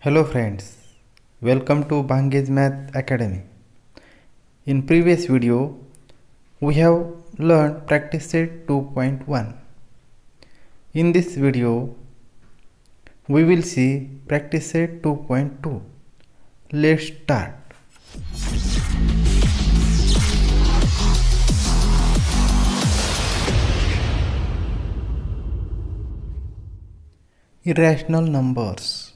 Hello friends, welcome to Bange's Math Academy. In previous video, we have learned practice set 2.1. In this video, we will see practice set 2.2. Let's start. Irrational numbers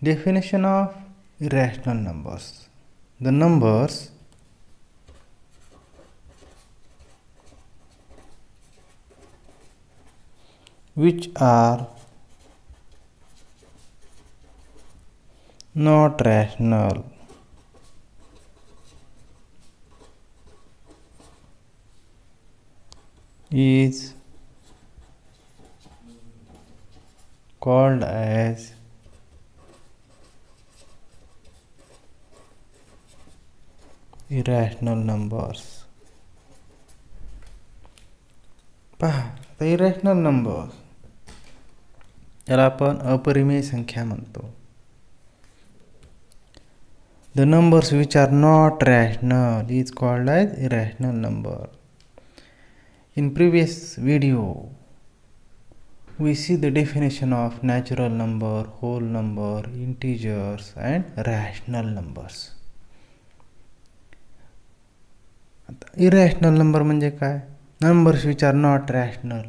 Definition of irrational numbers. The numbers which are not rational is called as irrational numbers पाह ते irrational numbers अलापन अपरिमेय संख्या मंतो the numbers which are not rational is called as irrational number in previous video we see the definition of natural number whole number integers and rational numbers आता irrational number म्हणजे काय numbers which are not rational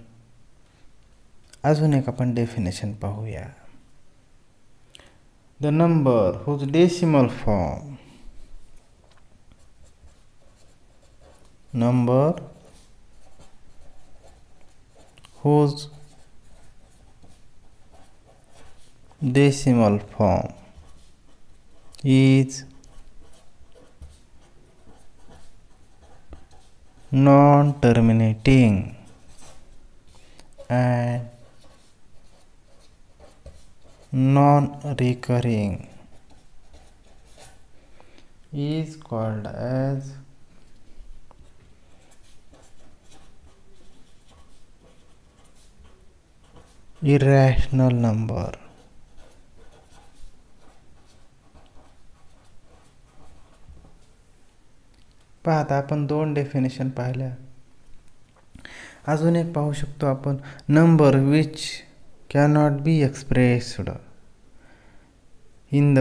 अजून एक आपण definition पाहूया the number whose decimal form number whose decimal form is non-terminating and non-recurring is called as irrational number पाहता अपन दोन definition पाहिल्या अजून एक पहू शको अपन number which can not be expressed in the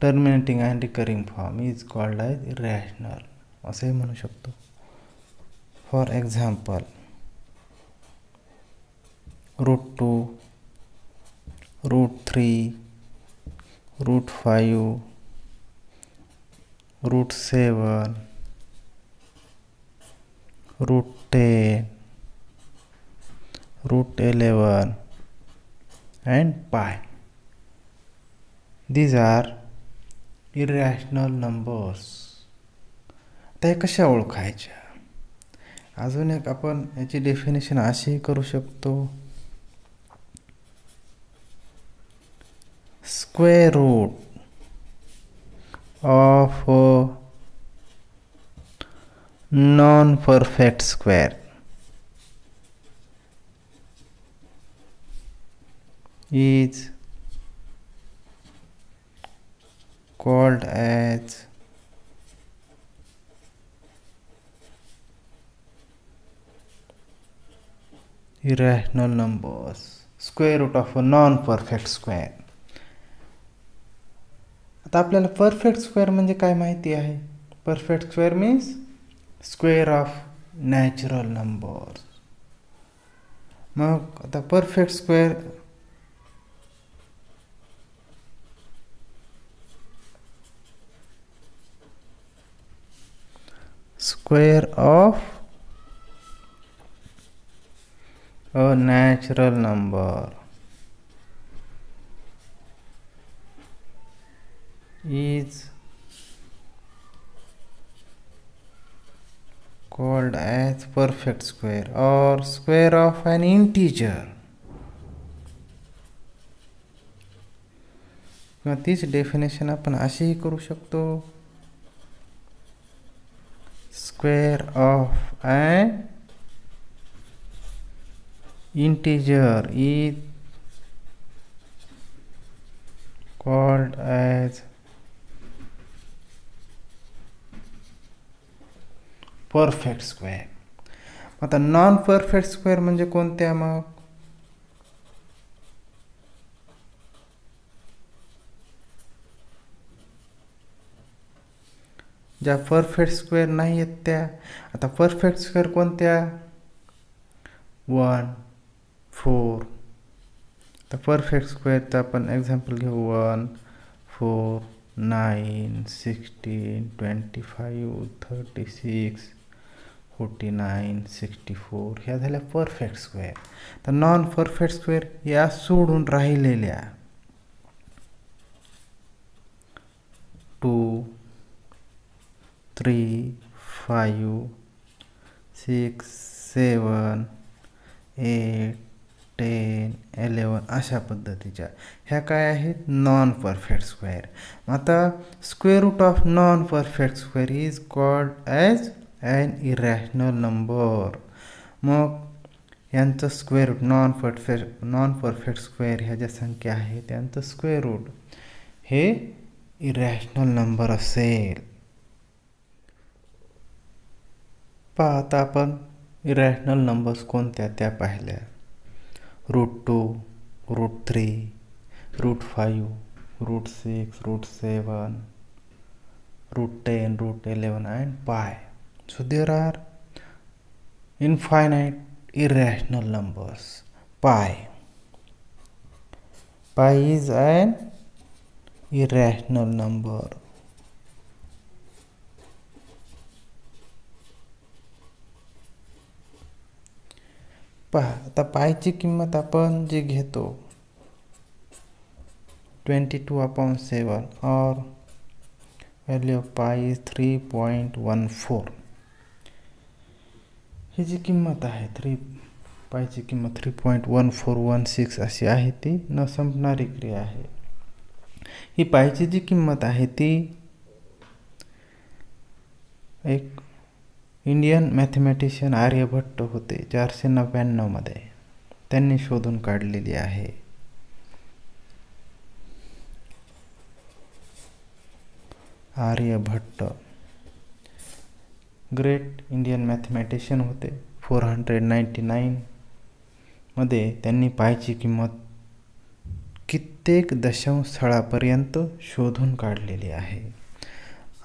terminating and recurring form is called as rational असंही म्हणू for example root two root three root five root seven root 10 root 11 and pi these are irrational numbers आता हे कशा ओळखायच्या अजून एक आपण याची definition अशी करू शकतो square root of non perfect square is called as irrational numbers square root of a non perfect square आता आपल्याला परफेक्ट स्क्वेअर म्हणजे काय माहिती आहे perfect square means square of natural numbers. Now the perfect square square of a natural number is called as perfect square or square of an integer. किंवा तीच definition आपण अशीही करू शकतो square of and integer is called as perfect square आता non perfect square मे को मग ज्या परफेक्ट स्क्वेर नहीं आता परफेक्ट स्क्वेर को वन फोर तो परफेक्ट तो अपन एक्जाम्पल घे one four nine sixteen twenty five thirty six forty nine sixty four ह्या झाल्या परफेक्ट स्क्वेअर तर नॉन परफेक्ट स्क्वेअर या सोडून राहिलेल्या two three five six seven eight ten eleven अशा पद्धतीच्या ह्या काय आहेत नॉन परफेक्ट स्क्वेअर आता square root of non perfect square is called as an irrational number. मग हम square root non perfect non perfect square हा ज्या संख्या है त्यांचं रूट हे इरॅशनल नंबर अल पता अपन आपण नंबर्स को त्या root two root three root five root six root seven root ten root eleven and pi So there are infinite irrational numbers pi. Pi is an irrational number. पहा आता पायची किंमत आपण जी घेतो twenty two upon seven और value of pi is three point one four ही जी किंमत आहे थ्री पायची किंमत three point one four one six अशी आहे ती न संपणारी क्रिया आहे ही पायची जी किंमत आहे ती एक इंडियन मॅथमॅटिशियन आर्यभट्ट होते चारशे नव्याण्णवमध्ये त्यांनी शोधून काढलेली आहे आर्यभट्ट ग्रेट इंडियन मॅथमॅटिशियन होते फोर हंड्रेड नाईंटी नाईनमध्ये त्यांनी पायची किंमत कित्येक दशांशळापर्यंत शोधून काढलेली आहे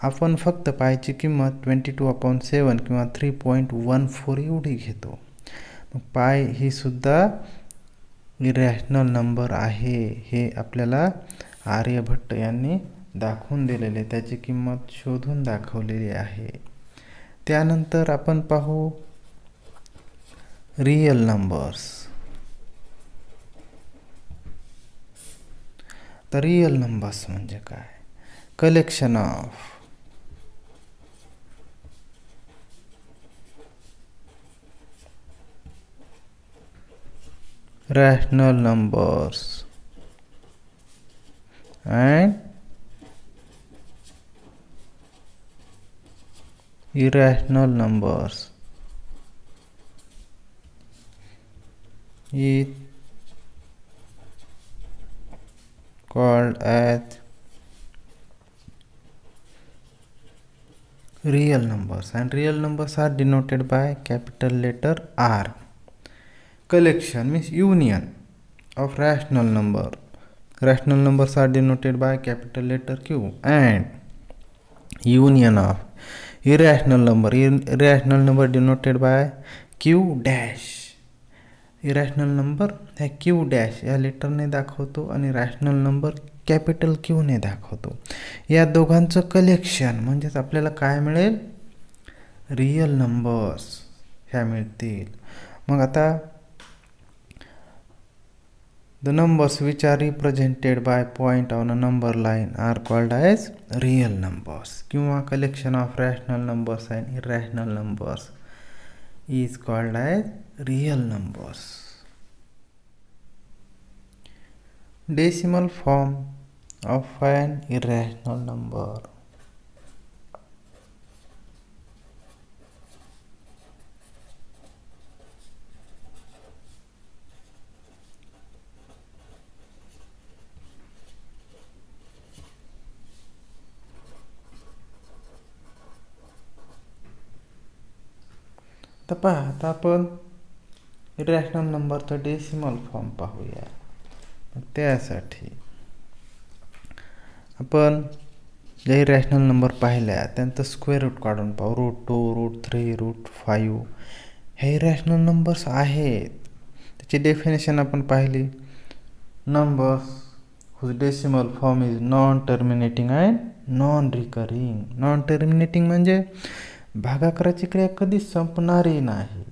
आपण फक्त पायची किंमत ट्वेंटी टू अपॉन सेवन किंवा थ्री पॉईंट वन फोर एवढी घेतो पाय ही सुद्धा इरॅशनल नंबर आहे हे आपल्याला आर्यभट्ट यांनी दाखवून दिलेले त्याची किंमत शोधून दाखवलेली आहे त्यानंतर आपण पाहू रियल नंबर्स तर रियल नंबर्स म्हणजे काय collection of rational numbers and irrational numbers is called as real numbers and real numbers are denoted by capital letter R. Collection means union of rational number. Rational numbers are denoted by capital letter Q and union of irrational number irrational number denoted by q dash irrational number ह्या Q dash या लेटरने दाखवतो आणि rational number capital क्यूने दाखवतो या दोघांचं collection म्हणजेच आपल्याला काय मिळेल रियल नंबर्स ह्या मिळतील मग आता The numbers which are represented by a point on a number line are called as real numbers. Kuma collection of rational numbers and irrational numbers is called as real numbers. Decimal form of an irrational number तर पहा आता आपण rational नंबरचा decimal form पाहूया त्यासाठी आपण जे rational number पाहिल्या त्यांचं स्क्वेअर रूट काढून पाहू root two root three root five हे रॅशनल नंबर्स आहेत त्याची डेफिनेशन आपण पाहिली numbers whose decimal form is non terminating and non recurring non terminating म्हणजे भागाकाराची क्रिया कधी संपणारी नाही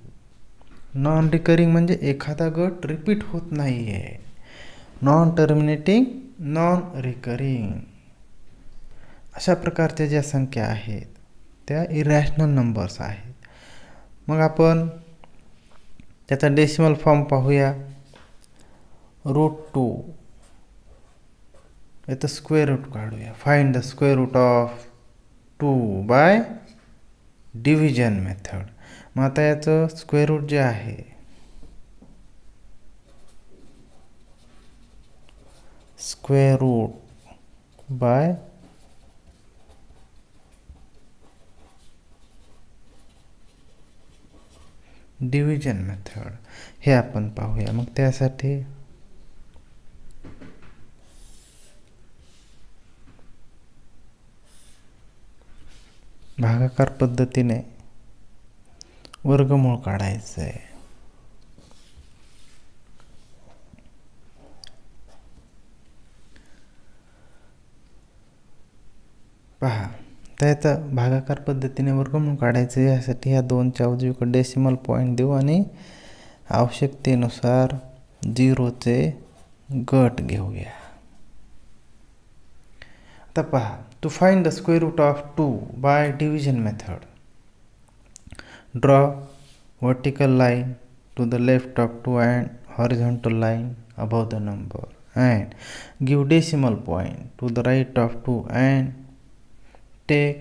नॉन रिकरिंग म्हणजे एखादा गट रिपीट होत नाही आहे नॉन टर्मिनेटिंग नॉन रिकरिंग अशा प्रकारच्या ज्या संख्या आहेत त्या इरॅशनल नंबर्स आहेत मग आपण त्याचा डेसिमल फॉर्म पाहूया रूट टू याचं स्क्वेअर रूट काढूया find the square root of two by division method मग आता याचं रूट जे आहे square root by division method हे आपण पाहूया मग त्यासाठी भागाकार पद्धतीने वर्गमूळ काढायचं आहे पहा त्याचा भागाकार पद्धतीने वर्गमूळ काढायचं यासाठी ह्या दोनच्या उजवीकडे डेसिमल पॉईंट देऊ आणि आवश्यकतेनुसार झिरोचे गट घेऊया आता पहा to find the square root of 2 by division method. Draw vertical line to the left of 2 and horizontal line above the number and give decimal point to the right of 2 and take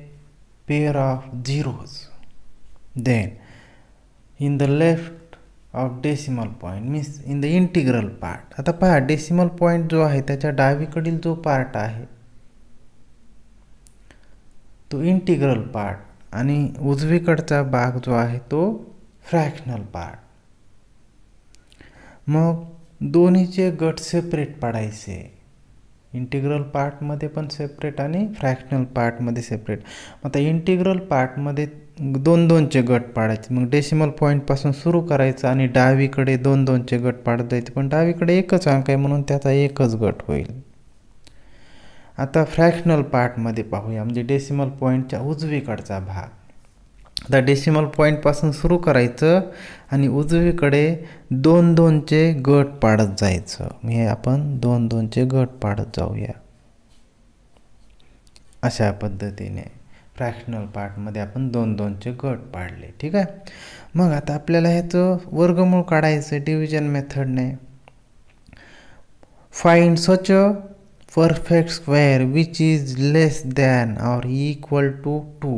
pair of zeros. Then in the left of decimal point means in the integral part. आता पहा decimal point जो आहे त्याच्या डावीकडील जो part आहे तो integral part आणि उजवीकडचा भाग जो आहे तो फ्रॅक्शनल पार्ट मग दोन्हीचे गट सेपरेट पाडायचे इंटिग्रल पार्टमध्ये पण सेपरेट आणि फ्रॅक्शनल पार्टमध्ये सेपरेट आता इंटिग्रल पार्टमध्ये दोन दोनचे गट पाडायचे मग डेसिमल पॉईंटपासून सुरू करायचं आणि डावीकडे दोन दोनचे गट पाडत जायचे पण डावीकडे एकच अंक आहे म्हणून त्याचा एकच गट होईल आता फ्रॅक्शनल पार्टमध्ये पाहूया म्हणजे डेसिमल पॉईंटच्या उजवीकडचा भाग आता डेसिमल पॉईंटपासून सुरू करायचं आणि उजवीकडे दोन दोनचे गट पाडत जायचं म्हणजे आपण दोन दोनचे गट पाडत जाऊया अशा पद्धतीने फ्रॅक्शनल पार्टमध्ये आपण दोन दोनचे गट पाडले ठीक आहे मग आता आपल्याला ह्याचं वर्गमूळ काढायचं डिव्हिजन मेथडने find such perfect square which is less than or equal to two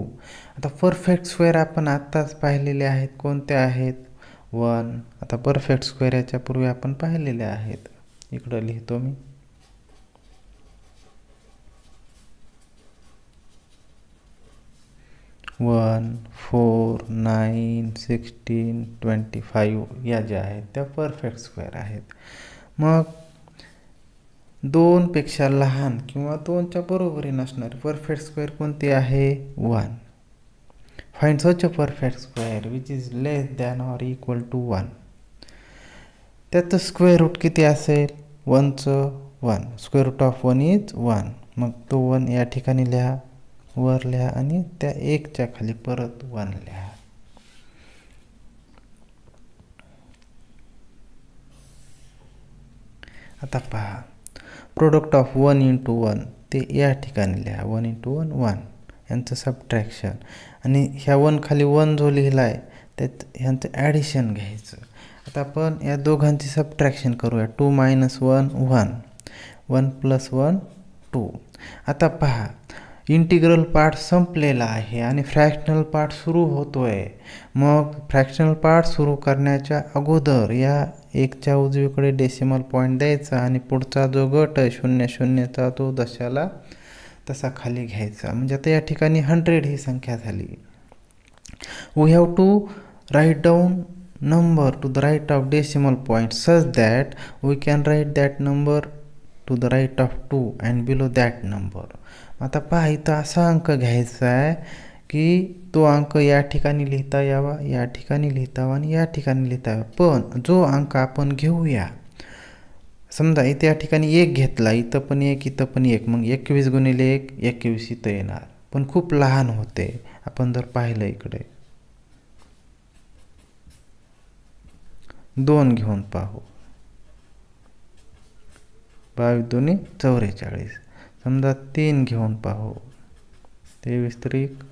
आता परफेक्ट स्क्वेअर आपण आत्ताच पाहिलेले आहेत कोणते आहेत वन आता परफेक्ट स्क्वेअर याच्या पूर्वी आपण पाहिलेले आहेत इकडं लिहितो मी one four nine sixteen twenty five या ज्या आहेत त्या परफेक्ट स्क्वेअर आहेत मग दोनपेक्षा लहान किंवा दोनच्या बरोबरी असणारी परफेक्ट स्क्वेअर कोणती आहे one find such a perfect square which is less than or equal to one त्याचं स्क्वेअर रूट किती असेल वनचं one square root of one is one मग तो वन या ठिकाणी लिहा वर लिहा आणि त्या एकच्या खाली परत वन लिहा आता पहा product of one into one ते या ठिकाणी लिहा वन इंटू वन वन यांचं सबट्रॅक्शन आणि ह्या वन खाली वन जो लिहिला आहे त्यात ह्यांचं ॲडिशन घ्यायचं आता आपण या दोघांची सबट्रॅक्शन करूया two minus one one one plus one two आता पहा इंटिग्रल पार्ट संपलेला आहे आणि फ्रॅक्शनल पार्ट सुरू होतो आहे मग फ्रॅक्शनल पार्ट सुरू करण्याच्या अगोदर या एकच्या उजवीकडे डेसिमल पॉईंट द्यायचा आणि पुढचा जो गट आहे शून्य शून्यचा तो दशाला तसा खाली घ्यायचा म्हणजे आता या ठिकाणी हंड्रेड ही संख्या झाली we have to write down number to the right of decimal point such that we can write that number to the right of two and below that number आता पहा इथं असा अंक घ्यायचा आहे की तो अंक या ठिकाणी लिहिता यावा या ठिकाणी लिहितावा आणि या ठिकाणी लिहिता यावा पण जो अंक आपण घेऊया समजा इथे या ठिकाणी एक घेतला इथं पण एक इथं पण एक मग एकवीस गुणिले एक एकवीस इथं येणार पण खूप लहान होते आपण जर पाहिलं इकडे दोन घेऊन पाहू बावीस दोन्ही चौवेचाळीस समजा तीन घेऊन पाहू तेवीस त्रिक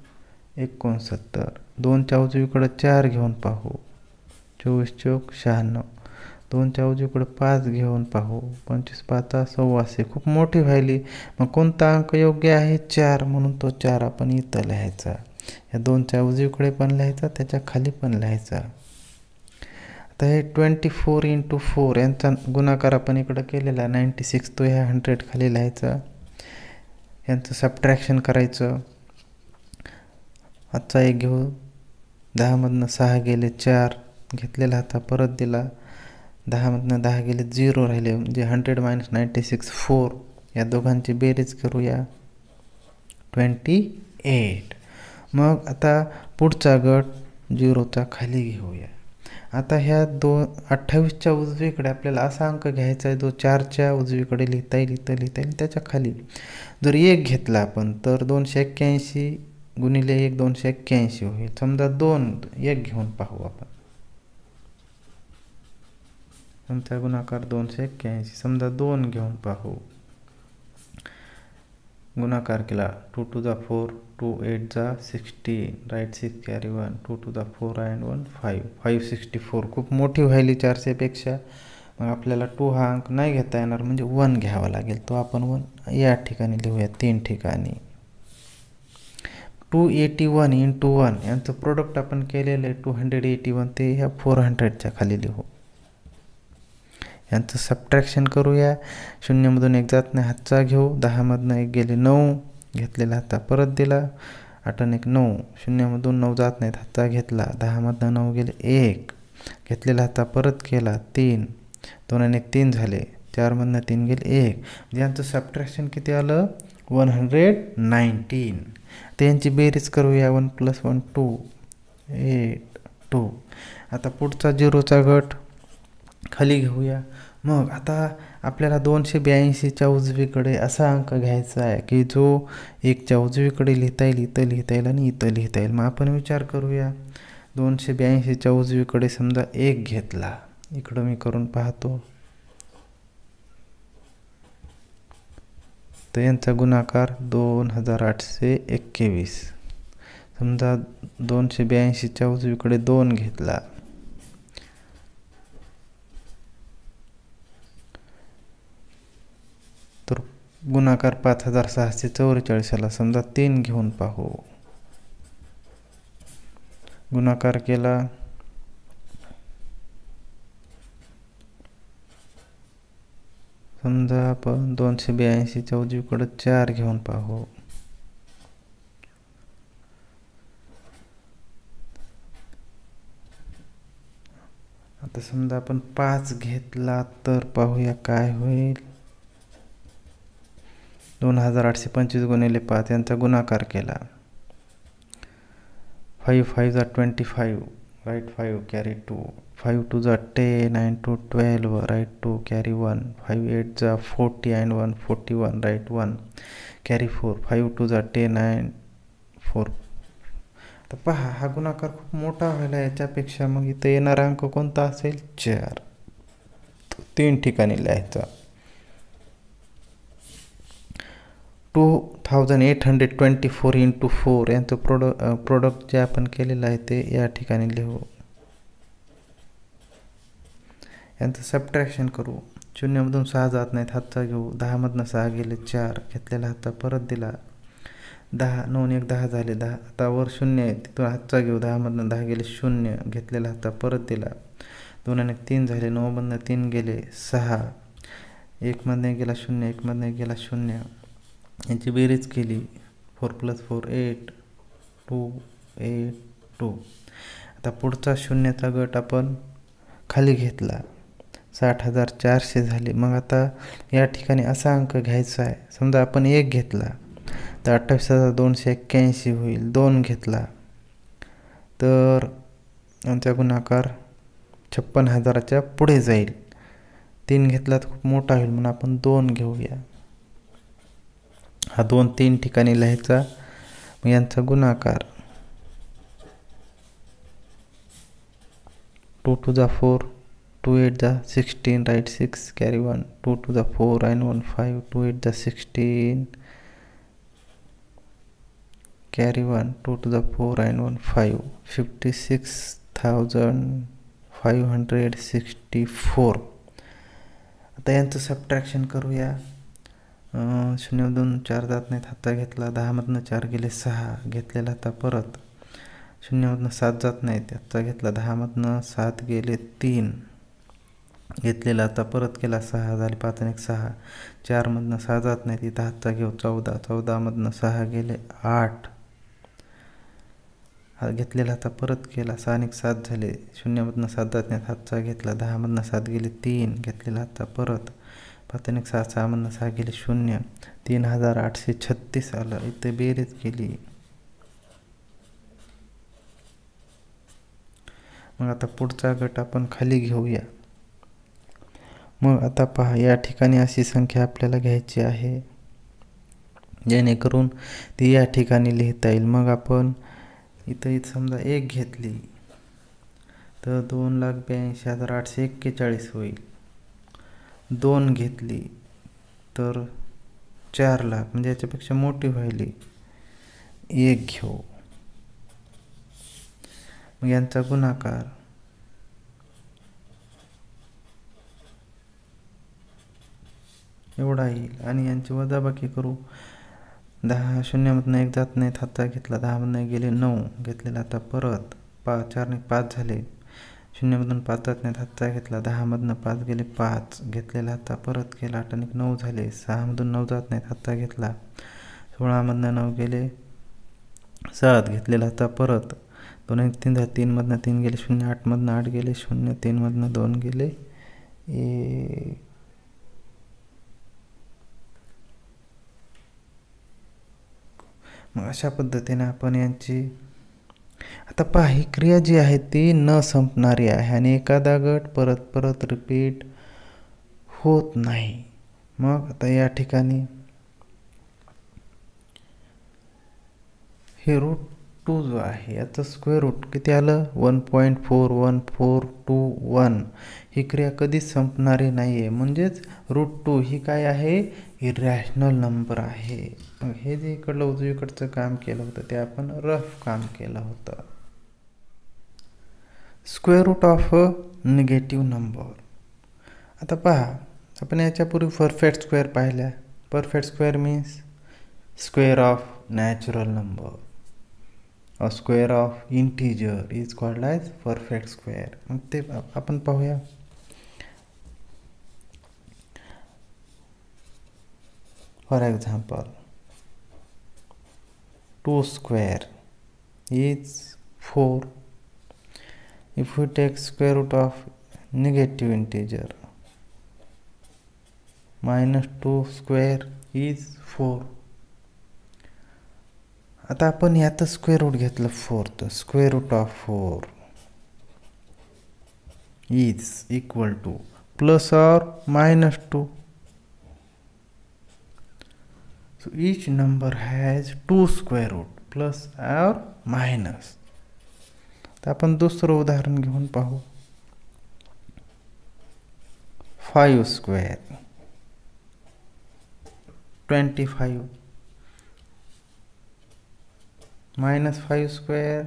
एकोणसत्तर दोनच्या उजवीकडं चार घेऊन पाहू चोवीस चौक शहाण्णव दोनच्या उजवीकडं पाच घेऊन पाहू पंचवीस पाच सव्वाशे खूप मोठी व्हायली मग कोणता अंक योग्य आहे चार म्हणून तो चार आपण इथं लिहायचा या दोनच्या उजवीकडे पण लिहायचा त्याच्या खाली पण लिहायचा आता हे ट्वेंटी फोर इंटू फोर यांचा गुणाकार आपण इकडं केलेला नाईंटी सिक्स तो ह्या हंड्रेड खाली लिहायचा यांचं सबट्रॅक्शन करायचं आजचा एक घेऊ दहामधनं सहा गेले चार घेतलेला आता परत दिला दहामधनं दहा गेले झिरो राहिले म्हणजे hundred minus ninety six four या दोघांची बेरीज करूया ट्वेंटी एट मग आता पुढचा गट झिरोचा खाली घेऊया आता ह्या दोन अठ्ठावीसच्या उजवीकडे आपल्याला असा अंक घ्यायचा आहे जो चारच्या उजवीकडे लिहिता येईल लिहिता लिहिता येईल त्याच्या खाली जर एक घेतला आपण तर दोनशे एक्क्याऐंशी गुणिले एक दोनशे एक्क्याऐंशी होईल समजा दोन एक घेऊन पाहू आपण समजा गुणाकार दोनशे एक्क्याऐंशी समजा दोन घेऊन पाहू गुणाकार केला टू टू जा फोर टू एट जा sixteen right six carry one two two जा four and one five five sixty four खूप मोठी व्हायली चारशेपेक्षा मग आपल्याला टू हा अंक नाही घेता येणार म्हणजे वन घ्यावा लागेल तो आपण वन या ठिकाणी लिहूया तीन ठिकाणी two eighty one in two one यांचं प्रोडक्ट आपण केलेलं आहे टू हंड्रेड एटी वन ते ह्या फोर हंड्रेडच्या खाली लिहू यांचं सबट्रॅक्शन करूया शून्यमधून एक जात नाही हातचा घेऊ दहामधनं एक गेले नऊ घेतलेला हत्ता परत दिला आठन एक नऊ शून्यमधून नऊ जात नाहीत हत्ता घेतला दहामधनं नऊ गेले एक घेतलेला हत्ता परत केला तीन दोन आणि तीन झाले चारमधनं तीन गेले एक म्हणजे यांचं सबट्रॅक्शन किती आलं वन हंड्रेड नाईन्टीन त्यांची बेरीज करूया one plus one two eight two आता पुढचा झिरोचा गट खाली घेऊया मग आता आपल्याला दोनशे ब्याऐंशीच्या उजवीकडे असा अंक घ्यायचा आहे की जो एकच्या उजवीकडे लिहिता येईल इथं लिहिता येईल आणि इथं लिहिता येईल मग आपण विचार करूया दोनशे ब्याऐंशीच्या उजवीकडे समजा एक घेतला इकडं मी करून पाहतो तर यांचा गुणाकार दोन हजार आठशे एक्केवीस समजा दोनशे ब्याऐंशीच्या उजवीकडे दोन घेतला गुणाकार पाच हजार सहाशे चौवेचाळीसला समजा तीन घेऊन पाहू गुणाकार केला समजा आपण दोनशे ब्याऐंशीच्या उजवीकडं चार घेऊन पाहू आता समजा आपण पाच घेतला तर पाहूया काय होईल दोन हजार आठशे पंचवीस गुणिले पाच यांचा गुणाकार केला फाईव्ह फाईव्ह जा twenty five right five carry two five two जा ten and two twelve right two carry one five eight जा forty and one forty one right one carry four five two जा ten and four तर पहा हा गुणाकार खूप मोठा व्हायला याच्यापेक्षा मग इथं येणारा अंक कोणता असेल चार तीन ठिकाणी लिहायचा two thousand eight hundred twenty four into four यांचं प्रोड प्रोडक्ट जे आपण केलेलं आहे ते या ठिकाणी लिहू यांचं सबट्रॅक्शन करू शून्यमधून सहा जात नाहीत हातचा घेऊ दहामधनं सहा गेले चार घेतलेला हातचा परत दिला दहा नऊ एक दहा झाले दहा आता वर शून्य आहे तिथून हातचा घेऊ दहामधनं दहा गेले शून्य घेतलेला हातचा परत दिला दोन आणि तीन झाले नऊमधनं तीन गेले सहा एकमधनं गेला शून्य एकमधनं गेला शून्य यांची बेरीज केली four plus four eight two eight two आता पुढचा शून्याचा गट आपण खाली घेतला साठ हजार चारशे झाले मग आता या ठिकाणी असा अंक घ्यायचा आहे समजा आपण एक घेतला तर अठ्ठावीस हजार दोनशे एक्क्याऐंशी होईल दोन घेतला तर आमचा गुणाकार छप्पन हजाराच्या पुढे जाईल तीन घेतला तर खूप मोठा होईल म्हणून आपण दोन घेऊया हा दोन तीन ठिकाणी लिहायचा यांचा गुणाकार टू टू जा फोर टू एट जा sixteen right six carry one two two जा four and one five two eight जा sixteen carry one two two जा four and one five fifty six thousand five hundred sixty four आता यांचं subtraction करूया शून्य चार जात नाहीत हत्ता घेतला दहामधनं चार गेले सहा घेतलेला आता परत शून्यमधनं सात जात नाहीत हत्ता घेतला दहामधनं सात गेले तीन घेतलेला आता परत केला सहा झाले पाच आणि एक सहा चारमधनं सहा जात नाही तिथं हातचा घेऊ चौदा चौदामधनं सहा गेले आठ घेतलेला आता परत केला सहा आणि सात झाले शून्यमधनं सात जात नाहीत हातचा घेतला दहामधनं सात गेले तीन घेतलेला आता परत प्राथमिक सहा सामना सहा गेले शून्य तीन हजार आठशे छत्तीस आलं इथे बेरीज केली मग आता पुढचा गट आपण खाली घेऊया मग आता पहा या ठिकाणी अशी संख्या आपल्याला घ्यायची आहे जेणेकरून ती या ठिकाणी लिहिता येईल मग आपण इथं इथं समजा एक घेतली तर दोन लाख ब्याऐंशी हजार आठशे एक्केचाळीस होईल दोन घेतली तर चार लाख म्हणजे याच्यापेक्षा मोठी व्हायली एक घेऊ मग यांचा गुणाकार एवढा येईल आणि यांची वजाबाकी करू दहा शून्यमधनं एक जात नाहीत हाता घेतला दहामधनं गेले नऊ घेतलेला आता परत पा चारने पाच झाले शून्यमधून पाच नाहीत हत्ता घेतला दहामधनं पाच गेले पाच घेतलेला हत्ता परत गेला आणि नऊ झाले सहामधून नऊ जात नाहीत हत्ता घेतला सोळामधनं नऊ गेले सात घेतलेला हत्ता परत दोन एक तीन झाले तीनमधनं तीन गेले शून्य आठमधनं आठ गेले शून्य तीनमधनं दोन गेले ए मग अशा पद्धतीने आपण यांची आता पहा ही क्रिया जी आहे ती न संपणारी आहे आणि एखादा गट परत परत रिपीट होत नाही मग आता या ठिकाणी हे रूट टू जो आहे याचं स्क्वेअर रूट किती आलं one point four one four two one ही क्रिया कधीच संपणारी नाही आहे म्हणजेच रूट टू ही काय आहे इरॅशनल नंबर आहे मग हे जे इकडलं उजवीकडचं काम केलं होतं ते आपण रफ काम केलं होतं square root of a negative number आता पहा आपण याच्यापूर्वी परफेक्ट स्क्वेअर पाहिल्या perfect square means square of natural number a square of integer is called as perfect square मग ते आपण पाहूया for example 2 square is 4 if we take square root of negative integer minus 2 square is 4 आता आपण यात square root घेतलं fourth square square root of 4 is equal to plus or minus 2. So each number has two square root plus or minus. तर तो आपण दुसरं उदाहरण घेऊन पाहू five square twenty five minus five square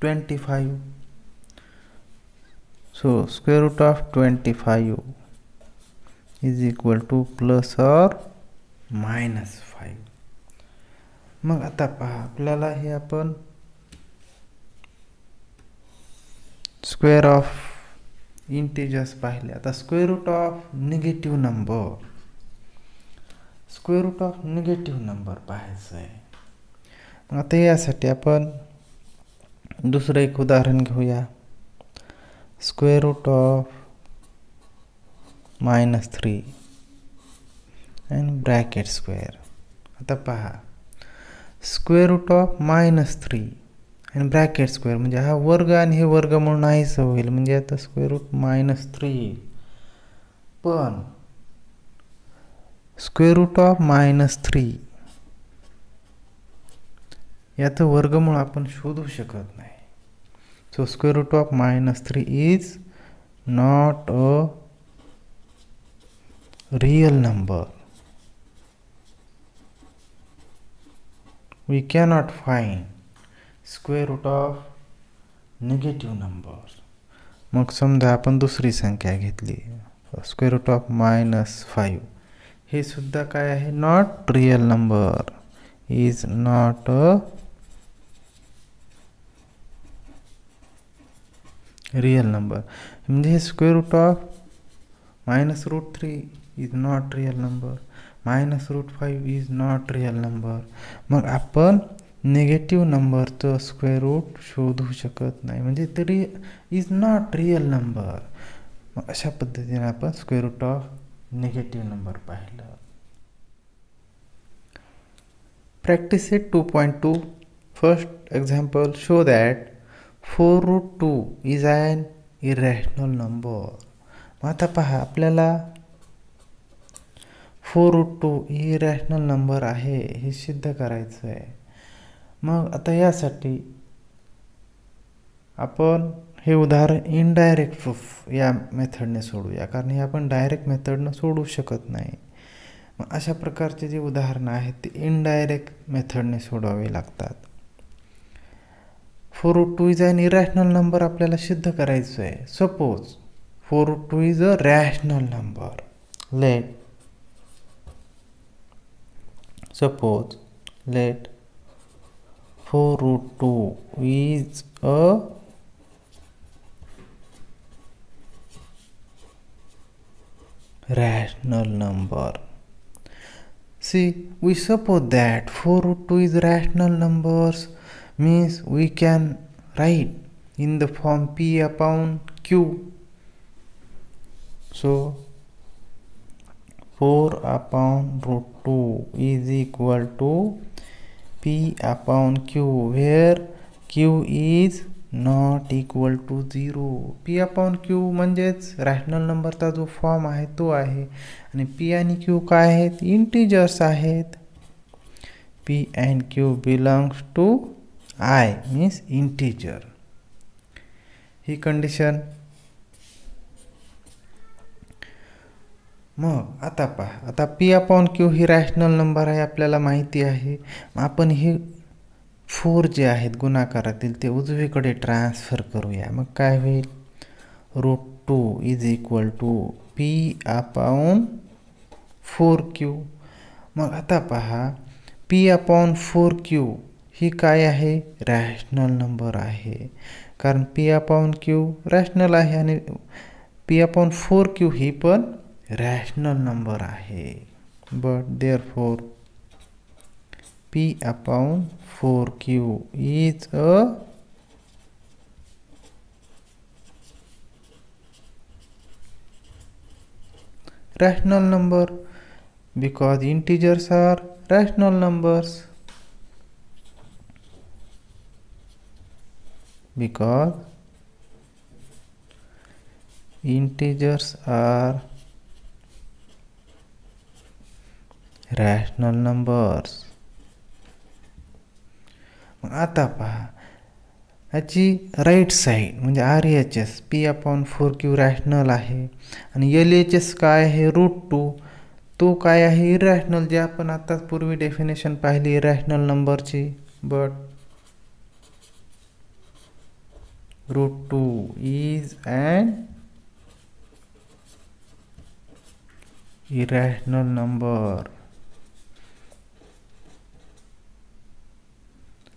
twenty five so square root of twenty five is equal to plus और minus five मग आता पहा आपल्याला हे आपण स्क्वेअर ऑफ इंटेजर्स पाहिले आता square root of negative number square root of negative number पाहायचं आहे आता यासाठी आपण दुसरं एक उदाहरण घेऊया square root of minus three and bracket square आता पहा square root of minus three आणि ब्रॅकेट स्क्वेअर म्हणजे हा वर्ग आणि हे वर्ग म्हणून नाहीच होईल म्हणजे आता स्क्वेअर रूट मायनस थ्री पण square root of minus three याचं वर्गमूळ आपण शोधू शकत नाही so square root of minus three is not a real number. We cannot find square root of negative number. मग समजा आपण दुसरी संख्या घेतली square root of minus five हे सुद्धा काय आहे not real number is not a real number म्हणजे हे square root of minus root three is not real number minus root five is not real number मग आपण निगेटिव्ह नंबरचं square route शोधू शकत नाही म्हणजे तरी इज नॉट रिअल नंबर मग अशा पद्धतीने आपण square root of negative number पाहिलं practice point point 2.2 first show show four 4 root 2 is इ इरॅशनल नंबर मग आता पहा आपल्याला फोर रूट टू ही रॅशनल नंबर आहे हे सिद्ध करायचं आहे मग आता यासाठी आपण हे उदाहरण इनडायरेक्ट प्रूफ या मेथडने सोडूया कारण हे आपण डायरेक्ट मेथडनं सोडू शकत नाही मग अशा प्रकारचे जे उदाहरणं आहेत ते इनडायरेक्ट मेथडने सोडवावे लागतात four root two is an irrational number आपल्याला सिद्ध करायचं आहे suppose four root two is a rational number let Suppose let 4 root 2 is a rational number. See, we suppose that 4 root 2 is rational numbers means we can write in the form p upon q. So, four upon root two is equal to P upon Q where Q is not equal to zero P upon Q rational number का जो form है तो है P and Q का integers हैं P and Q belongs to I means integer ही condition मग आता पहा आता पी अपॉन क्यू ही रॅशनल नंबर आहे आपल्याला माहिती आहे आपण हे फोर जे आहेत गुणाकारातील ते उजवीकडे ट्रान्सफर करूया मग काय होईल root two is equal to P upon four Q मग आता पहा पी अपॉन फोर क्यू ही काय आहे रॅशनल नंबर आहे कारण पी अपॉन क्यू रॅशनल आहे आणि पी अपॉन फोर क्यू ही पण रॅशनल नंबर आहे but therefore P upon four Q is a rational number because integers are rational numbers because integers are rational numbers मग आता पहा ह्याची right side म्हणजे R H S P upon four Q rational आहे आणि L H S काय आहे root to तो काय आहे इरॅशनल जे आपण आत्ताच पूर्वी डेफिनेशन पाहिली इरॅशनल नंबरची but root two is and irrational number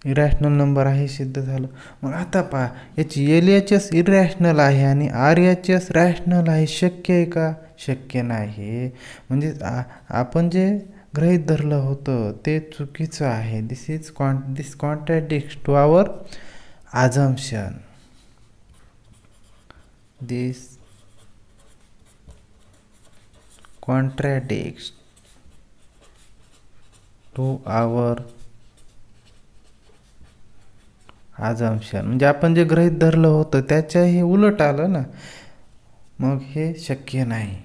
irrational number आहे सिद्ध झालं मग आता पहा याची एल एच एस इरॅशनल आहे आणि आर एच एस रॅशनल आहे शक्य आहे का शक्य नाही म्हणजे आपण जे ग्रहित धरलं होतं ते चुकीचं आहे दिस इज कॉन्ट दिस कॉन्ट्रॅडिक्स टू आवर आझम्शन दिस कॉन्ट्रॅडिक्स टू आवर आझाम्शन म्हणजे आपण जे ग्रहित धरलं होतं त्याच्या हे उलट आलं ना मग हे शक्य नाही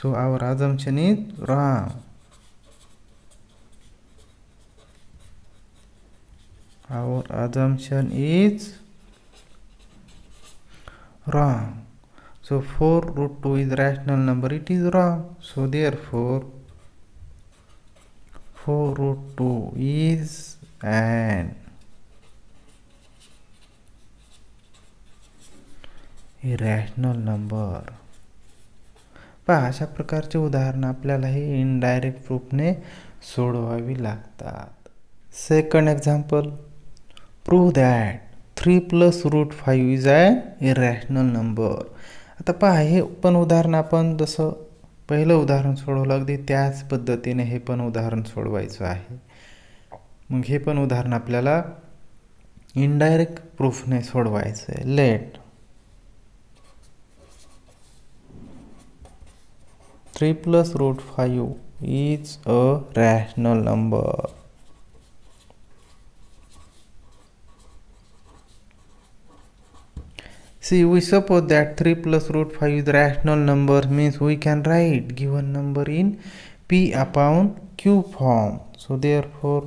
so our assumption is wrong our assumption is so four root two is rational number it is is so therefore four root two is and हे रॅशनल नंबर पहा अशा प्रकारचे उदाहरणं आपल्याला हे इनडायरेक्ट प्रूफने सोडवावी लागतात second example prove that three plus root five is an irrational number आता पहा हे पण उदाहरण आपण जसं पहिलं उदाहरण सोडवलं अगदी त्याच पद्धतीने हे पण उदाहरण सोडवायचं आहे मग हे पण उदाहरण आपल्याला इनडायरेक्ट प्रूफने सोडवायचं आहे let 3 plus root 5 is a rational number. See, we suppose that 3 plus root 5 is rational number means we can write given number in p upon q form. So, therefore,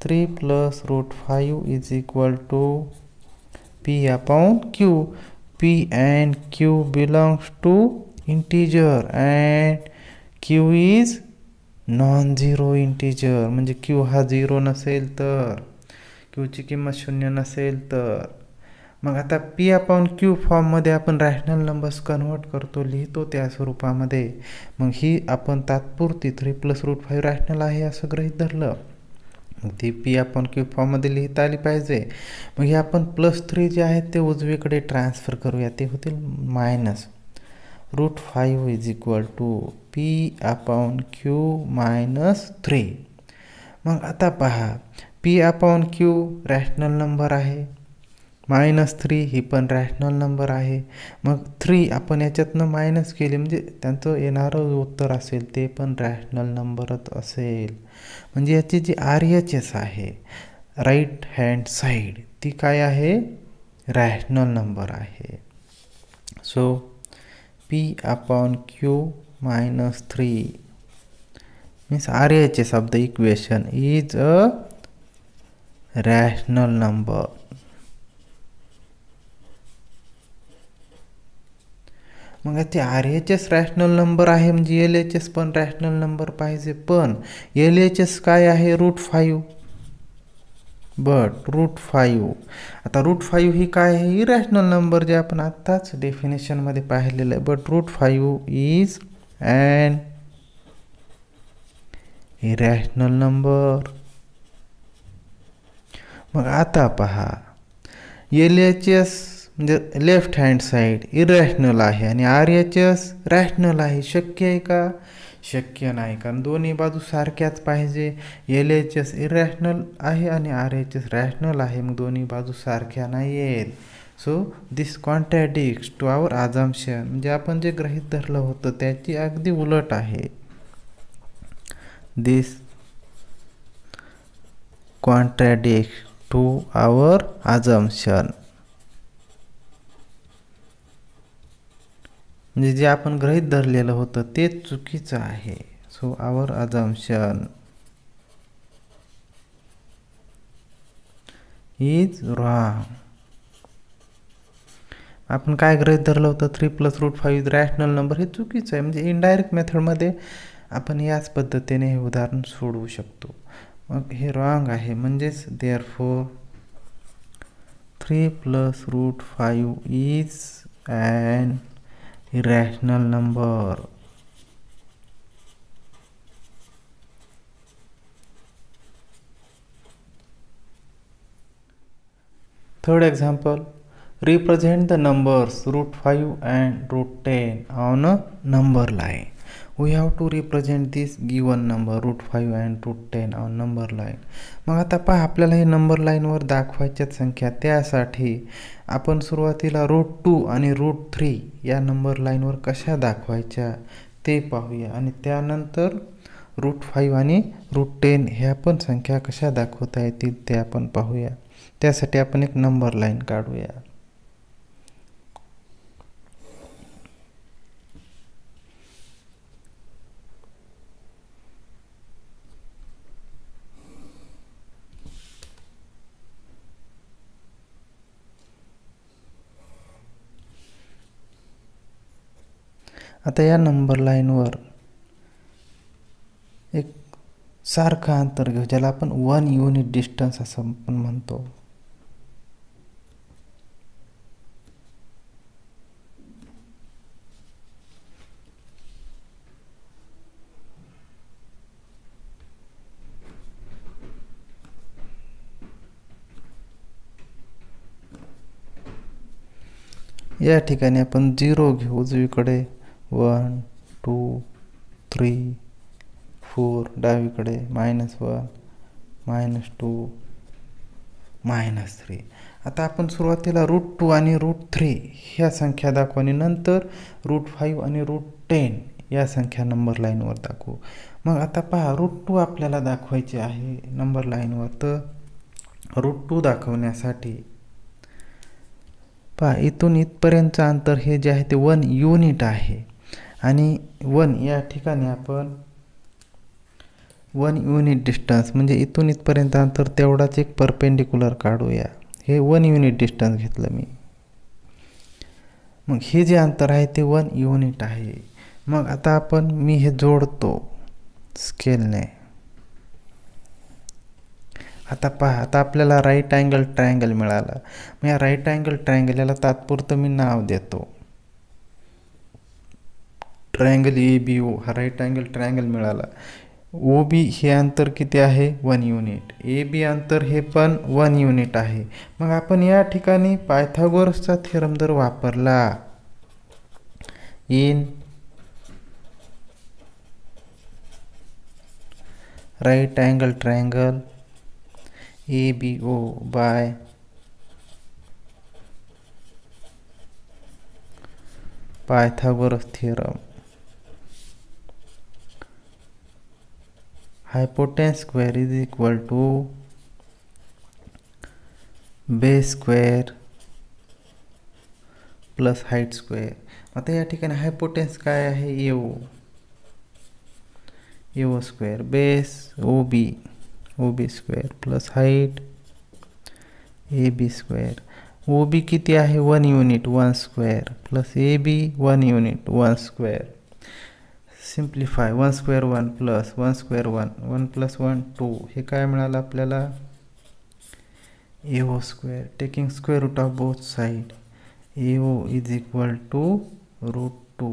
3 plus root 5 is equal to p upon q. p and q belongs to integer and Q is non zero integer म्हणजे Q हा zero नसेल तर क्यूची किंमत शून्य नसेल तर मग आता पी आपण क्यू फॉर्ममध्ये आपण रॅशनल नंबर्स कन्वर्ट करतो लिहितो त्या स्वरूपामध्ये मग ही आपण तात्पुरती three plus root five rational आहे असं गृहीत धरलं मग ती पी आपण क्यू फॉर्ममध्ये लिहिता आली पाहिजे मग हे आपण प्लस थ्री जे आहेत ते उजवीकडे ट्रान्सफर करूया ते होतील minus root 5 is equal to p upon q minus 3 मग आता पहा p upon q rational number आहे मायनस थ्री ही पण रॅशनल नंबर आहे मग थ्री आपण याच्यातनं मायनस केली म्हणजे त्यांचं येणारं उत्तर असेल ते पण रॅशनल नंबरच असेल म्हणजे याची जी आर एच एस आहे राईट हँड साईड ती काय आहे रॅशनल नंबर आहे so P upon Q minus 3 means RHS of the equation is a rational number. मग RHS rational number आहे म्हणजे LHS पण rational number पाहिजे पण LHS काय आहे root 5 बट रूट फाईव्ह आता रूट फाईव्ह ही काय आहे इरॅशनल नंबर जे आपण आत्ताच डेफिनेशनमध्ये पाहिलेलं आहे but root five is and irrational number मग आता पहा एल एच एस म्हणजे लेफ्ट हँड साईड इरॅशनल आहे आणि आर एच एस रॅशनल आहे शक्य आहे का शक्य नाही कारण दोन्ही बाजू सारख्याच पाहिजे एल एच एस इरॅशनल आहे आणि आर एच एस रॅशनल आहे मग दोन्ही बाजू सारख्या नाही आहेत सो दिस कॉन्ट्रॅडिक्स टू आवर आझम्शन म्हणजे आपण जे ग्रहित धरलं होतं त्याची अगदी उलट आहे दिस कॉन्ट्रॅडिक्स टू आवर आझम्शन म्हणजे जे आपण ग्रहित धरलेलं होतं ते चुकीचं आहे so our assumption is wrong आपण काय ग्रहित धरलं होतं three plus root five is rational number हे चुकीचं आहे म्हणजे इनडायरेक्ट मेथडमध्ये आपण याच पद्धतीने हे उदाहरण सोडवू शकतो मग हे रॉंग आहे म्हणजेच therefore three plus root five is and irrational number third example represent the numbers root 5 and root 10 on a number line we have to represent this given number root five and root ten on number line मग आता पहा आपल्याला हे number लाईनवर दाखवायच्या संख्या त्यासाठी आपण सुरुवातीला रूट टू आणि रूट थ्री या नंबर लाईनवर कशा दाखवायच्या ते पाहूया आणि त्यानंतर रूट फाईव्ह आणि रूट टेन ह्या पण संख्या कशा दाखवता येतील ते आपण पाहूया त्यासाठी आपण एक नंबर लाईन काढूया आता या नंबर लाईनवर एक सारख अंतर घे ज्यादा अपन वन यूनिट डिस्टन्स मन तो यह अपन जीरो आपण zero one two three four डावीकडे minus one minus two minus three आता आपण सुरुवातीला रूट टू आणि रूट थ्री ह्या संख्या दाखवू आणि नंतर रूट फाईव्ह आणि रूट टेन या संख्या नंबर लाईनवर दाखवू मग आता पहा रूट टू आपल्याला दाखवायचे आहे नंबर लाईनवर तर रूट टू दाखवण्यासाठी पहा इथून इथपर्यंतचं अंतर हे जे आहे ते वन युनिट आहे आणि वन या ठिकाणी आपण वन युनिट डिस्टन्स म्हणजे इथून इथपर्यंत अंतर तेवढाच एक परपेंडिक्युलर काढूया हे वन युनिट डिस्टन्स घेतलं मी मग हे जे अंतर आहे ते वन युनिट आहे मग आता आपण मी हे जोडतो स्केलने आता पहा आता आपल्याला राईट अँगल ट्रायंगल मिळालं मग या राईट अँगल ट्रायंगल याला तात्पुरतं मी नाव देतो ट्रायंगल ए बी ओ हा राईट अँगल ट्रायंगल मिळाला ओ बी हे अंतर किती आहे वन युनिट ए बी अंतर हे पण वन युनिट आहे मग आपण या ठिकाणी पायथागोरसचा थेरम जर वापरला in right angle triangle A B O by Pythagoras theorem hypotenuse square is equal to base square plus height square आता या ठिकाणी हाइपोटेन्स काय आहे AO AO square base O B O B square plus height A B square O B किती आहे one unit one square plus A B one unit one square simplify one square one plus one square one one plus one to हे काय मिळालं आपल्याला A O square taking square root of both side A O is equal to root two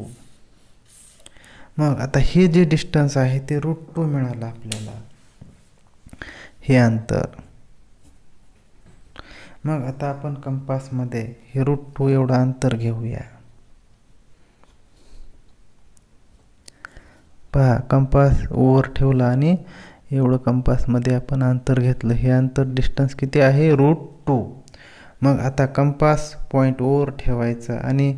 मग आता हे जे distance आहे ते रूट टू मिळालं आपल्याला हे अंतर मग आता आपण कंपासमध्ये हे रूट टू एवढं अंतर घेऊया पहा कंपास ओवर ठेवला आणि एवढं कंपासमध्ये आपण अंतर घेतलं हे अंतर डिस्टन्स किती आहे रूट टू मग आता कंपास पॉईंट ओवर ठेवायचा आणि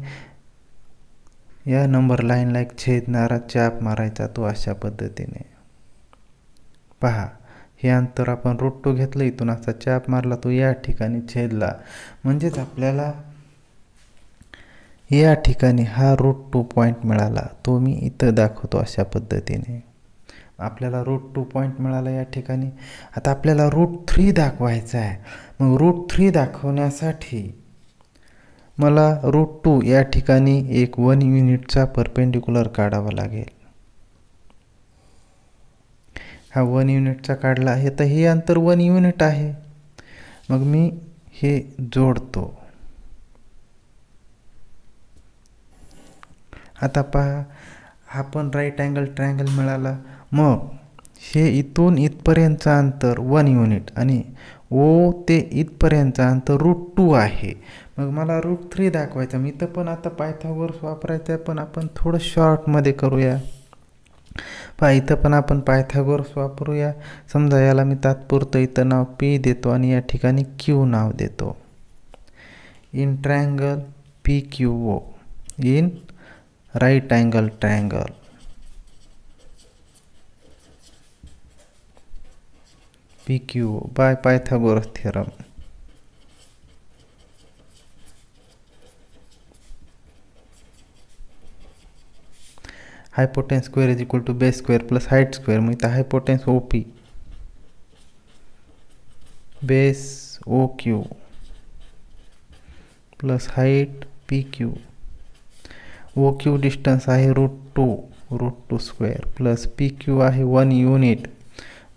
या नंबर लाईनला एक छेदणारा चाप मारायचा तो अशा पद्धतीने पहा हे अंतर आपण रूट टू घेतलं इथून असा चाप मारला तो या ठिकाणी छेदला म्हणजेच आपल्याला या ठिकाणी हा रूट टू पॉईंट मिळाला तो मी इथं दाखवतो अशा पद्धतीने आपल्याला रूट टू पॉईंट मिळाला या ठिकाणी आता आपल्याला रूट थ्री दाखवायचा आहे मग रूट थ्री दाखवण्यासाठी मला रूट टू या ठिकाणी एक वन युनिटचा परपेंडिक्युलर काढावा लागेल हा वन युनिटचा काढला आहे तर हे अंतर वन युनिट आहे मग मी हे जोडतो आता पहा हा पण राईट अँगल ट्रँगल मिळाला मग हे इथून इथपर्यंतचं अंतर वन युनिट आणि ओ ते इथपर्यंतचं अंतर रूट टू आहे मग मला रूट थ्री दाखवायचं मी इथं पण आता पायथावर्स वापरायचं आहे पण आपण थोडं शॉर्टमध्ये करूया पहा इथं पण आपण पायथागोरस वापरूया समजा याला मी तात्पुरतं इथं नाव पी देतो आणि या ठिकाणी क्यू नाव देतो in triangle P Q O in right angle triangle PQ by Pythagoras theorem. hypotenuse square is equal to base square plus height square मिलता hypotenuse OP base OQ plus height PQ O Q distance आहे root two root two square plus P Q आहे one unit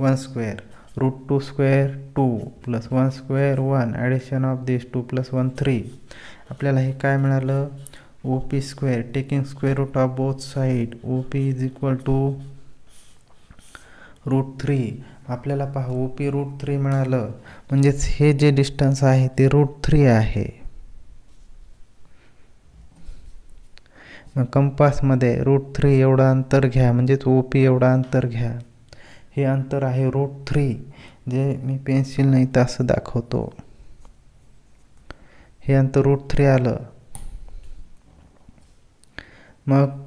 one square root two square two plus one square one addition of this two plus one three आपल्याला हे काय मिळालं O P square taking square root of both side O P is equal to root three आपल्याला पहा O P route three मिळालं म्हणजेच हे जे डिस्टन्स आहे ते रूट थ्री आहे कंपासमध्ये रूट थ्री एवढा अंतर घ्या म्हणजेच ओ पी एवढा अंतर घ्या हे अंतर आहे रूट थ्री जे मी पेन्सिल नाही तर असं दाखवतो हे अंतर रूट थ्री आलं मग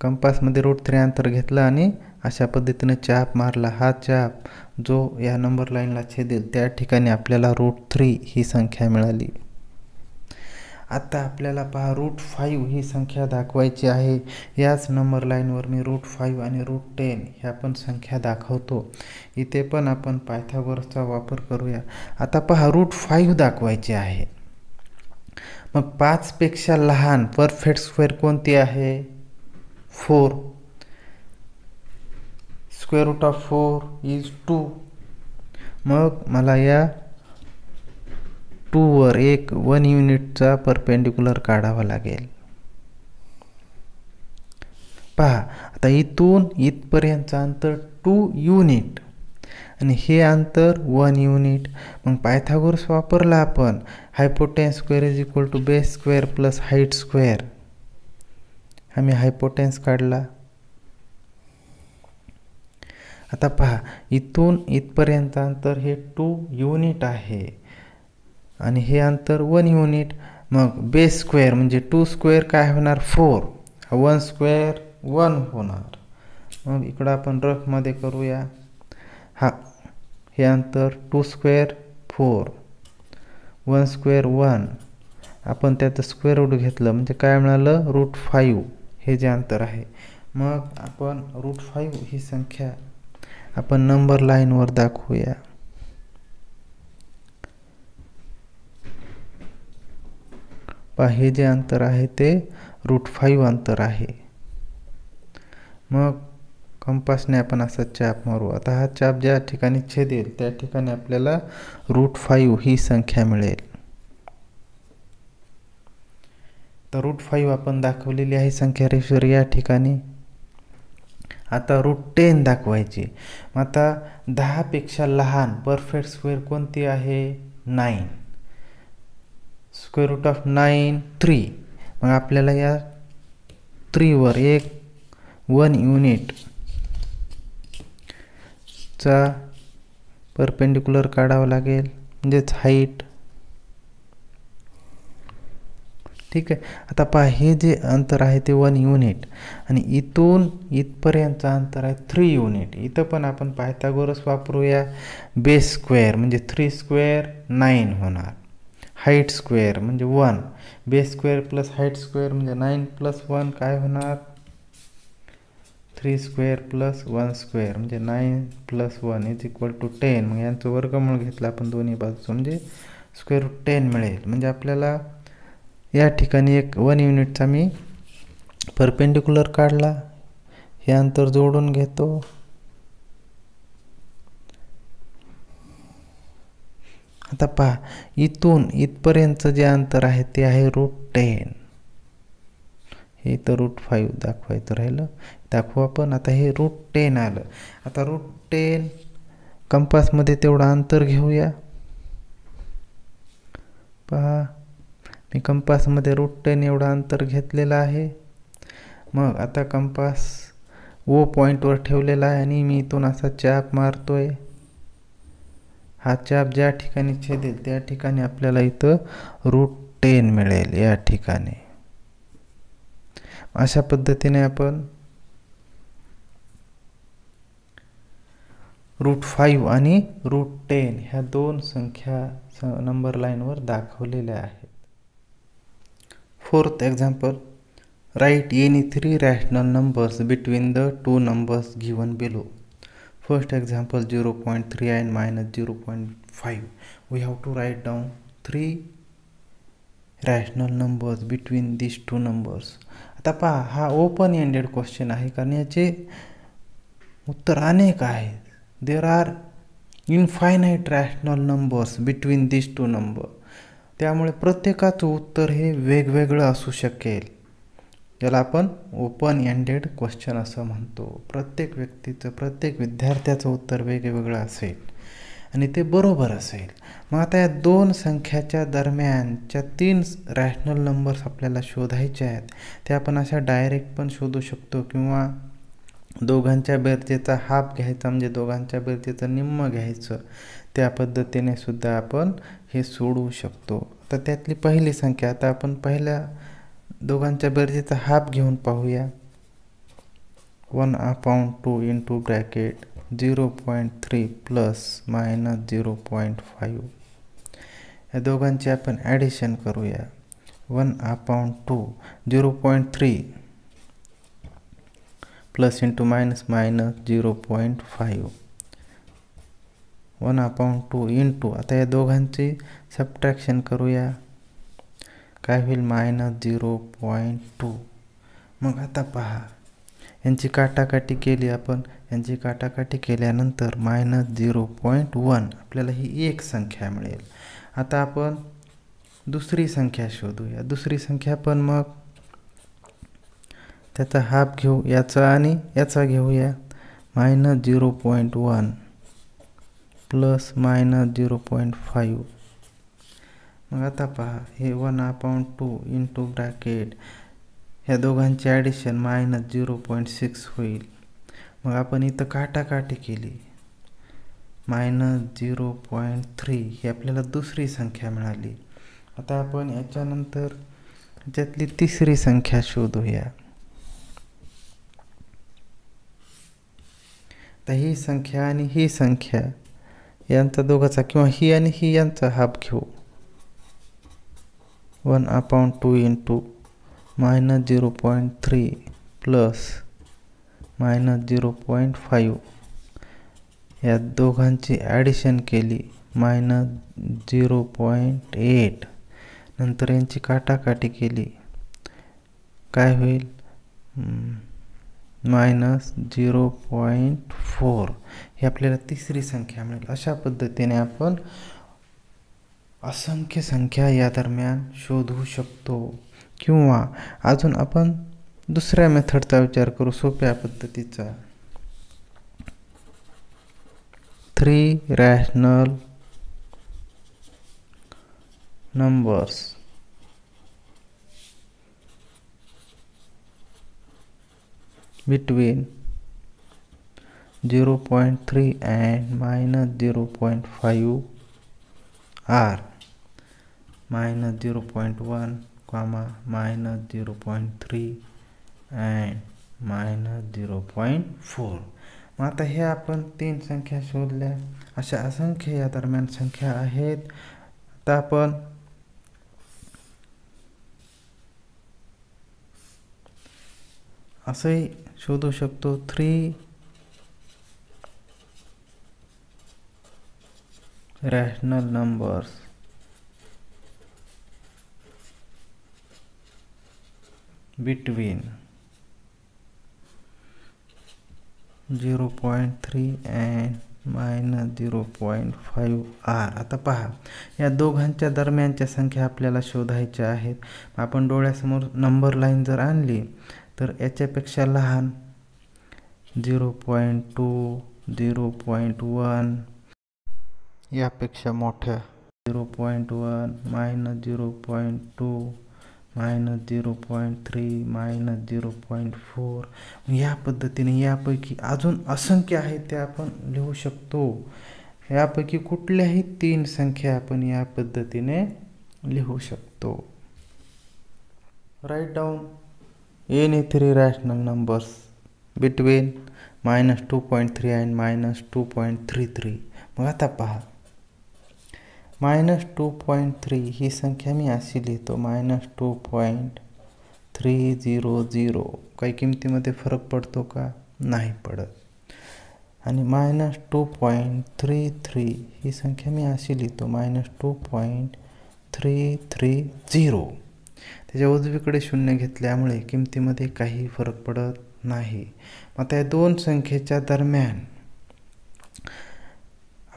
कंपासमध्ये रूट थ्री अंतर घेतलं आणि अशा पद्धतीनं चाप मारला हा चाप जो या नंबर लाईनला छेदेल त्या ठिकाणी आपल्याला रूट थ्री ही संख्या मिळाली आता आपल्याला पहा रूट फाईव्ह ही संख्या दाखवायची आहे याच नंबर लाईनवर मी रूट फाईव्ह आणि रूट टेन ह्या पण संख्या दाखवतो इथे पण आपण पायथागोरसचा वापर करूया आता पहा रूट फाईव्ह दाखवायची आहे मग पाचपेक्षा लहान परफेक्ट स्क्वेअर कोणती आहे four square root of four is two मग मला या टूवर एक वन युनिटचा परपेंडिक्युलर काढावा लागेल पहा आता इथून इथपर्यंतचं अंतर टू युनिट आणि हे अंतर वन युनिट मग पायथागोरस वापरला आपण hypotenuse square is equal to base square plus height square आम्ही हायपोटेन्स काढला आता पहा इथून इथपर्यंत अंतर हे टू युनिट आहे आणि हे अंतर वन युनिट मग बेस स्क्वेअर म्हणजे टू स्क्वेअर काय होणार फोर वन स्क्वेअर वन होणार मग इकडं आपण रफमध्ये करूया हा हे अंतर two square four one square one आपण त्याचं स्क्वेअर रूट घेतलं म्हणजे काय मिळालं रूट फाईव्ह हे जे अंतर आहे मग आपण रूट फाईव्ह ही संख्या आपण नंबर लाईनवर दाखवूया पहा हे जे अंतर आहे ते रूट फाईव्ह अंतर आहे मग कंपासने आपण असा चाप मारू आता हा चाप ज्या ठिकाणी छेदेल त्या ठिकाणी आपल्याला रूट फाईव्ह ही संख्या मिळेल तर रूट फाईव्ह आपण दाखवलेली आहे संख्या रेश्वर या ठिकाणी आता रूट टेन दाखवायची मग आता दहापेक्षा लहान परफेक्ट स्क्वेअर कोणती आहे nine square root of nine three मग आपल्याला या थ्रीवर एक वन युनिटचा परपेंडिक्युलर काढावा लागेल म्हणजेच हाईट ठीक आहे आता पहा हे जे अंतर आहे ते वन युनिट आणि इथून इथपर्यंतचं अंतर आहे थ्री युनिट इथं पण आपण पायथागोरस वापरूया बेस स्क्वेअर म्हणजे थ्री स्क्वेअर नाईन होणार हाईट स्क्वेअर म्हणजे one base square plus height square म्हणजे नाईन प्लस वन काय होणार three square plus one square म्हणजे nine plus one is equal to ten मग यांचं वर्गमूळ घेतलं आपण दोन्ही बाजूचं म्हणजे स्क्वेअर रूट टेन मिळेल म्हणजे आपल्याला या ठिकाणी एक वन युनिटचा मी परपेंडिक्युलर काढला हे अंतर जोडून घेतो आता पहा इथून इथपर्यंतचं जे अंतर आहे ते आहे रूट टेन हे तर रूट फाईव्ह दाखवायचं राहिलं दाखवू आपण आता हे रूट टेन आलं आता रूट टेन कंपासमध्ये तेवढं अंतर घेऊया पहा मी कंपासमध्ये रूट टेन एवढं अंतर घेतलेलं आहे मग आता कंपास ओ पॉईंटवर ठेवलेला आहे आणि मी इथून असा चाप मारतो आहे हा चाप ज्या ठिकाणी छेदेल त्या ठिकाणी आपल्याला इथं रूट टेन मिळेल या ठिकाणी अशा पद्धतीने आपण रूट फाईव्ह आणि रूट टेन ह्या दोन संख्या नंबर लाईनवर दाखवलेल्या आहेत fourth example write any three rational numbers between the two numbers given below First example three 0.3 and minus point 0.5. We have to write down three rational numbers between this two numbers आता पहा हा open ended question आहे कारण याचे उत्तर अनेक आहेत there are infinite rational numbers between this two number त्यामुळे प्रत्येकाचं उत्तर हे वेगवेगळं असू शकेल ज्याला आपण ओपन एंडेड क्वेश्चन असं म्हणतो प्रत्येक व्यक्तीचं प्रत्येक विद्यार्थ्याचं उत्तर वेगवेगळं असेल आणि ते बरोबर असेल मग आता या दोन संख्याच्या दरम्यानच्या तीन रॅशनल नंबर्स आपल्याला शोधायचे आहेत ते आपण अशा डायरेक्ट पण शोधू शकतो किंवा दोघांच्या बेरजेचा हाफ घ्यायचा म्हणजे दोघांच्या बेरजेचं निम्म घ्यायचं त्या पद्धतीने सुद्धा आपण हे सोडवू शकतो तर त्यातली पहिली संख्या आता आपण पहिल्या दोघांच्या तो हाफ घेन पहूया one upon two into bracket zero point three plus minus zero point five हा दोगे अपन ऐडिशन करूया one upon two zero point three plus into minus minus zero point five one upon two into आता हे दोगे subtraction करूया काय होईल मायनस झिरो पॉईंट टू मग आता पहा यांची काटाकाटी केली आपण यांची काटाकाटी केल्यानंतर मायनस झिरो पॉईंट वन आपल्याला ही एक संख्या मिळेल आता आपण दुसरी संख्या शोधूया दुसरी संख्या पण मग त्याचा हाफ घेऊ याचा आणि याचा घेऊया minus zero point one plus minus zero point five मग आता पहा हे one upon two into bracket ह्या दोघांचे addition minus zero point six होईल मग आपण इथं काटाकाटी केली मायनस झिरो पॉईंट थ्री ही आपल्याला दुसरी संख्या मिळाली आता आपण याच्यानंतर ज्यातली तिसरी संख्या शोधूया तर ही संख्या आणि ही संख्या यांचा दोघाचा किंवा ही आणि ही यांचा हाफ घेऊ one two into minus zero point three plus minus zero point five या दोघांची ॲडिशन केली मायनस झिरो पॉईंट एट नंतर यांची काटाकाटी केली काय होईल मायनस झिरो पॉईंट फोर ही आपल्याला तिसरी संख्या मिळेल अशा पद्धतीने आपण असंख्य संख्या या दरम्यान शोधू शकतो किंवा अजून आपण दुसऱ्या मेथडचा विचार करू सोप्या पद्धतीचा three rational numbers and 0.3 zero point 0.5 are minus 0.1 comma minus 0.3 and minus zero point four मग आता हे आपण तीन संख्या शोधल्या अशा असंख्य या दरम्यान संख्या आहेत आता आपण असंही शोधू शकतो three rational numbers between zero point three and minus zero point five are आता पहा या दोघांच्या दरम्यानच्या संख्या आपल्याला शोधायच्या आहेत आपण डोळ्यासमोर नंबर लाईन जर आणली तर याच्यापेक्षा लहान zero point two zero point one यापेक्षा मोठ्या zero point one minus zero point two minus zero point three minus zero point four या पद्धतीने यापैकी अजून असंख्य आहे ते आपण लिहू शकतो यापैकी कुठल्याही तीन संख्या आपण या पद्धतीने लिहू शकतो write down any three rational numbers between minus two point three and minus two point three three मग आता पहा मायनस टू पॉईंट थ्री ही संख्या मी अशी लिहितो minus two point three zero zero काही किमतीमध्ये फरक पडतो का नाही पडत आणि minus two point three three ही संख्या मी अशी लिहितो minus two point three three zero त्याच्या उजवीकडे शून्य घेतल्यामुळे किमतीमध्ये काही फरक पडत नाही मग त्या दोन संख्येच्या दरम्यान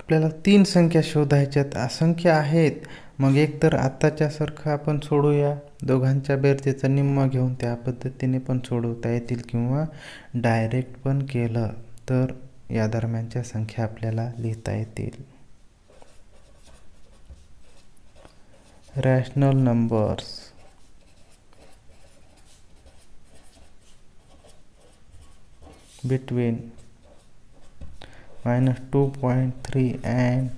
आपल्याला तीन संख्या शोधायच्यात असंख्य आहेत मग एकतर आत्ताच्यासारखं आपण सोडूया दोघांच्या बेरतेचा निम्मा घेऊन त्या पद्धतीने पण सोडवता येतील किंवा डायरेक्ट पण केलं तर या दरम्यानच्या संख्या आपल्याला लिहिता येतील rational numbers between minus two point three and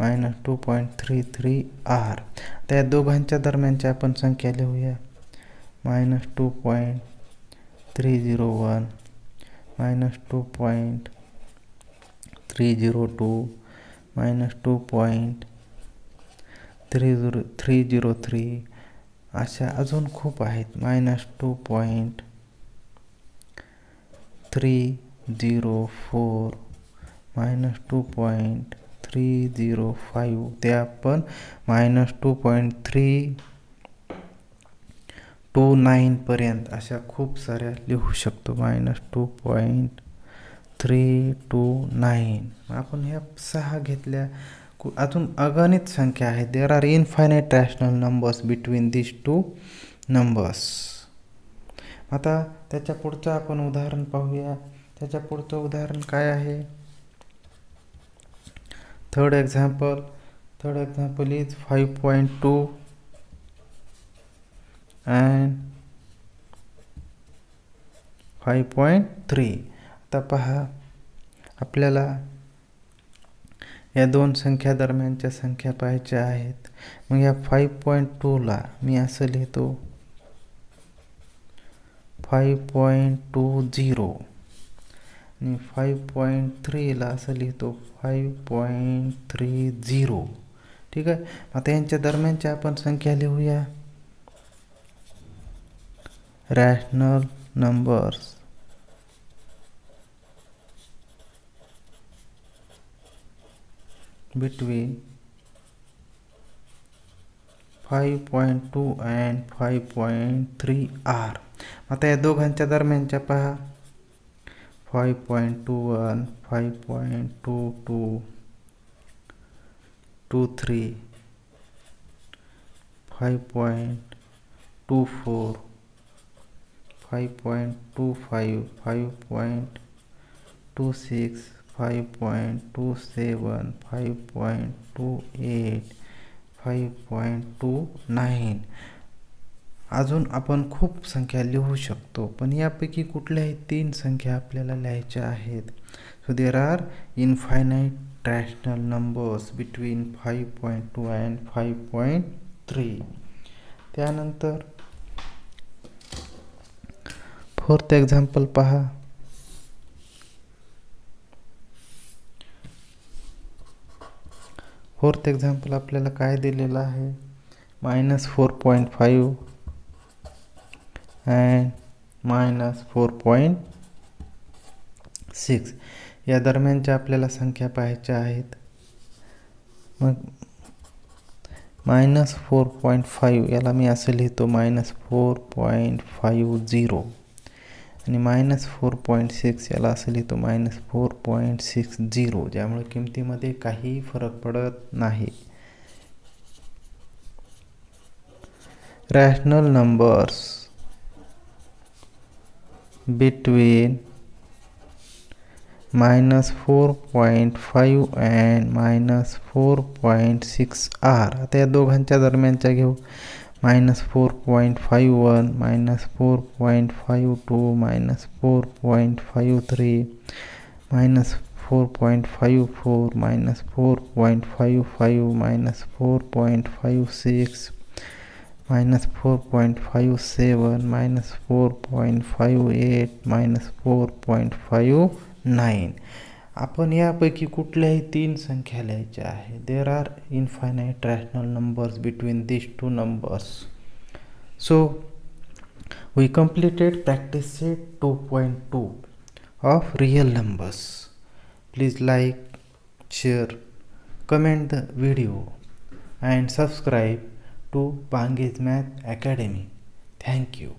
minus two point three three are आता या दोघांच्या दरम्यानची आपण संख्या लिहूया minus two point three zero one minus two point three zero two minus two point three zero three zero three अशा अजून खूप आहेत minus two point three zero four minus two point three zero five ते आपण minus two point three two नाईनपर्यंत अशा खूप साऱ्या लिहू शकतो minus two point three two nine आपण ह्या सहा घेतल्या अजून अगणित संख्या आहे there are infinite rational numbers between this two numbers आता त्याच्या पुढचं आपण उदाहरण पाहूया त्याच्या पुढचं उदाहरण काय आहे third example third example is five point two and five point three आता पहा आपल्याला या दोन संख्या दरम्यानच्या संख्या पाहायच्या आहेत मग या फाईव्ह पॉईंट टूला मी असं लिहितो five point two zero five point three ये लिखित फाइव पॉइंट थ्री जीरो ठीक है आता हम दरमियान चन संख्या लिखूया rational numbers between five point two and five point three are आता हे दोगे दरमियान पहा 5.21 5.22 23 5.24 5.25 5.26 5.27 5.28 5.29 अजून आपण खूप संख्या लिहू शकतो पण यापैकी कुठल्याही तीन संख्या आपल्याला लिहायच्या आहेत so there are infinite rational numbers between five point two and five point three त्यानंतर फोर्थ एक्झाम्पल पहा फोर्थ एक्झाम्पल आपल्याला काय दिलेलं आहे minus four point five and minus four point six या दरम्यानच्या आपल्याला संख्या पाहायच्या आहेत मग मायनस फोर पॉईंट फाईव्ह याला मी असं लिहितो minus four point five zero आणि मायनस फोर पॉईंट सिक्स याला असं लिहितो minus four point six zero ज्यामुळे किमतीमध्ये काहीही फरक पडत नाही rational numbers between minus 4.5 and minus four point six are आता या दोघांच्या दरम्यानच्या घेऊ minus four point five one minus four point five two minus four point five three minus four point five four minus four point five five minus four point five six minus 4.57 minus 4.58 minus four point five nine आपण यापैकी कुठल्याही तीन संख्या लिहायच्या आहे there are infinite rational numbers between this two numbers so we completed practice set two point two of real numbers please like share comment the video and subscribe to Pangi's Math Academy. Thank you.